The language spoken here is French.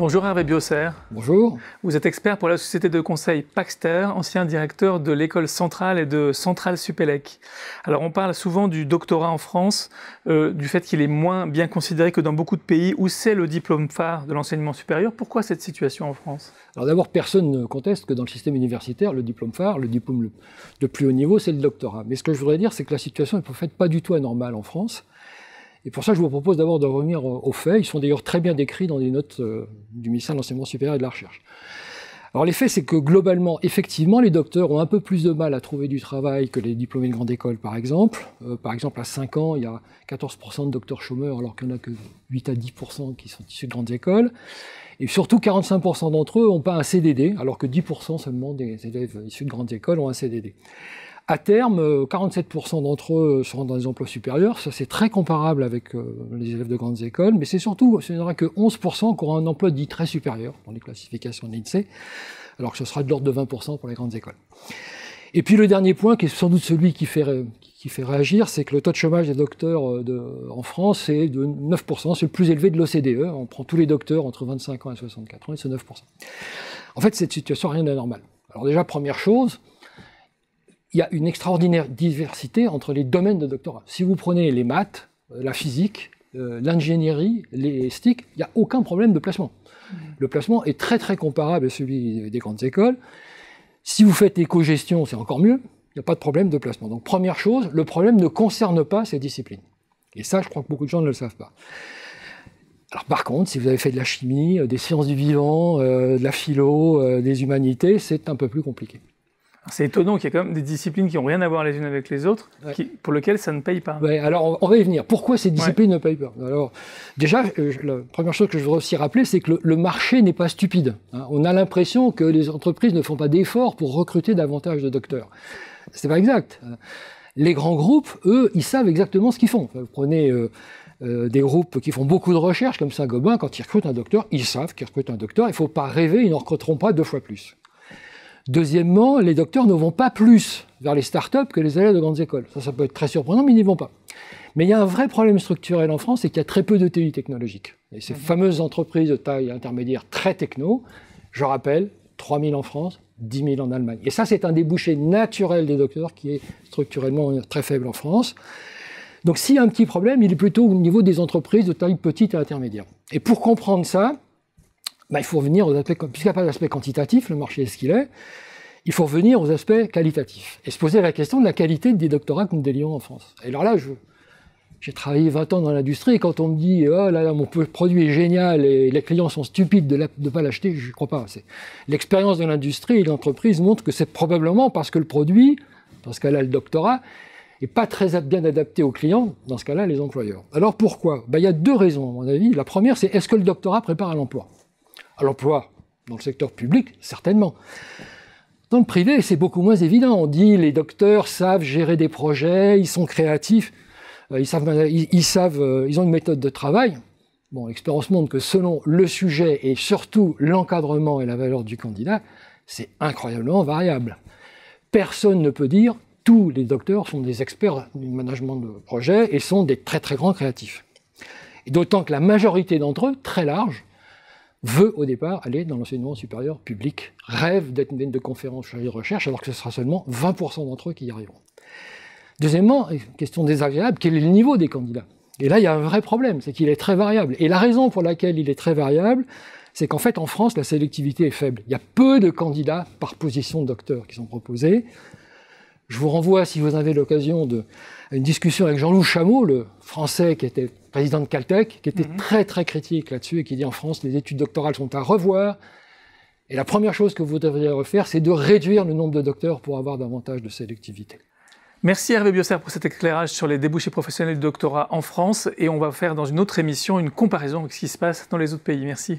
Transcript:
Bonjour Hervé Biosser. Bonjour. Vous êtes expert pour la société de conseil Paxter, ancien directeur de l'école centrale et de Centrale Supélec. Alors on parle souvent du doctorat en France, euh, du fait qu'il est moins bien considéré que dans beaucoup de pays où c'est le diplôme phare de l'enseignement supérieur. Pourquoi cette situation en France Alors d'abord, personne ne conteste que dans le système universitaire, le diplôme phare, le diplôme de plus haut niveau, c'est le doctorat. Mais ce que je voudrais dire, c'est que la situation n'est fait pas du tout anormale en France. Et pour ça, je vous propose d'abord de revenir aux faits. Ils sont d'ailleurs très bien décrits dans les notes euh, du ministère de l'Enseignement supérieur et de la Recherche. Alors les faits, c'est que globalement, effectivement, les docteurs ont un peu plus de mal à trouver du travail que les diplômés de grande école, par exemple. Euh, par exemple, à 5 ans, il y a 14% de docteurs chômeurs, alors qu'il n'y en a que 8 à 10% qui sont issus de grandes écoles. Et surtout, 45% d'entre eux n'ont pas un CDD, alors que 10% seulement des élèves issus de grandes écoles ont un CDD. À terme, 47% euh, d'entre eux seront dans des emplois supérieurs. Ça, c'est très comparable avec euh, les élèves de grandes écoles. Mais c'est surtout, ce rien que 11% qui auront un emploi dit très supérieur dans les classifications de l'INSEE, alors que ce sera de l'ordre de 20% pour les grandes écoles. Et puis le dernier point, qui est sans doute celui qui fait, euh, qui fait réagir, c'est que le taux de chômage des docteurs de, en France est de 9%, c'est le plus élevé de l'OCDE. On prend tous les docteurs entre 25 ans et 64 ans, et c'est 9%. En fait, cette situation, rien d'anormal. Alors déjà, première chose, il y a une extraordinaire diversité entre les domaines de doctorat. Si vous prenez les maths, euh, la physique, euh, l'ingénierie, les STIC, il n'y a aucun problème de placement. Mmh. Le placement est très très comparable à celui des grandes écoles. Si vous faites éco-gestion, c'est encore mieux, il n'y a pas de problème de placement. Donc première chose, le problème ne concerne pas ces disciplines. Et ça, je crois que beaucoup de gens ne le savent pas. Alors par contre, si vous avez fait de la chimie, euh, des sciences du vivant, de la philo, des humanités, c'est un peu plus compliqué. C'est étonnant qu'il y ait quand même des disciplines qui n'ont rien à voir les unes avec les autres, pour lesquelles ça ne paye pas. alors on, va y venir. Pourquoi ces disciplines ne payent pas Alors déjà, euh, la première chose que je voudrais aussi rappeler, c'est que le, marché n'est pas stupide. Hein. On a l'impression que les entreprises ne font pas d'efforts pour recruter davantage de docteurs. Ce n'est pas exact. Hein. Les grands groupes, eux, ils savent exactement ce qu'ils font. vous prenez euh, euh, des groupes qui font beaucoup de recherches, comme Saint-Gobain, quand ils recrutent un docteur, ils savent qu'ils recrutent un docteur. Il ne faut pas rêver, ils n'en recruteront pas deux fois plus. Deuxièmement, les docteurs ne vont pas plus vers les start-up que les élèves de grandes écoles. Ça, ça peut être très surprenant, mais ils n'y vont pas. Mais il y a un vrai problème structurel en France, c'est qu'il y a très peu de TI technologiques. Et ces fameuses entreprises de taille intermédiaire très techno, je rappelle, 3 000 en France, 10 000 en Allemagne. Et ça, c'est un débouché naturel des docteurs qui est structurellement très faible en France. Donc s'il y a un petit problème, il est plutôt au niveau des entreprises de taille petite et intermédiaire. Et pour comprendre ça, bah, il faut revenir aux aspects, puisqu'il n'y a pas d'aspect quantitatif, le marché est ce qu'il est, il faut revenir aux aspects qualitatifs et se poser la question de la qualité des doctorats que nous délivrons en France. Et alors là, j'ai travaillé 20 ans dans l'industrie et quand on me dit Oh là là, mon produit est génial et les clients sont stupides de ne pas l'acheter, je ne crois pas. L'expérience de l'industrie et de l'entreprise montre que c'est probablement parce que le produit, dans ce cas-là le doctorat, n'est pas très bien adapté aux clients, dans ce cas-là les employeurs. Alors pourquoi ben, Il y a deux raisons à mon avis. La première, c'est est-ce que le doctorat prépare à l'emploi à l'emploi dans le secteur public, certainement. Dans le privé, c'est beaucoup moins évident. On dit les docteurs savent gérer des projets, ils sont créatifs, euh, ils savent, euh, ils, ont une méthode de travail. Bon, l'expérience montre que selon le sujet et surtout l'encadrement et la valeur du candidat, c'est incroyablement variable. Personne ne peut dire tous les docteurs sont des experts du management de projets et sont des très très grands créatifs. D'autant que la majorité d'entre eux, très large, veut au départ aller dans l'enseignement supérieur public, rêve d'être une de conférences sur les recherches, alors que ce sera seulement 20% d'entre eux qui y arriveront. Deuxièmement, question désagréable, quel est le niveau des candidats Et là, il y a un vrai problème, c'est qu'il est très variable. Et la raison pour laquelle il est très variable, c'est qu'en fait, en France, la sélectivité est faible. Il y a peu de candidats par position de docteur qui sont proposés. Je vous renvoie, si vous avez l'occasion, à une discussion avec jean louis Chameau, le français qui était président de Caltech, qui était mhm. très très critique là-dessus et qui dit en France, les études doctorales sont à revoir. Et la première chose que vous devriez refaire, c'est de réduire le nombre de docteurs pour avoir davantage de sélectivité. Merci Hervé Biosser pour cet éclairage sur les débouchés professionnels du doctorat en France et on va faire dans une autre émission une comparaison avec ce qui se passe dans les autres pays. Merci.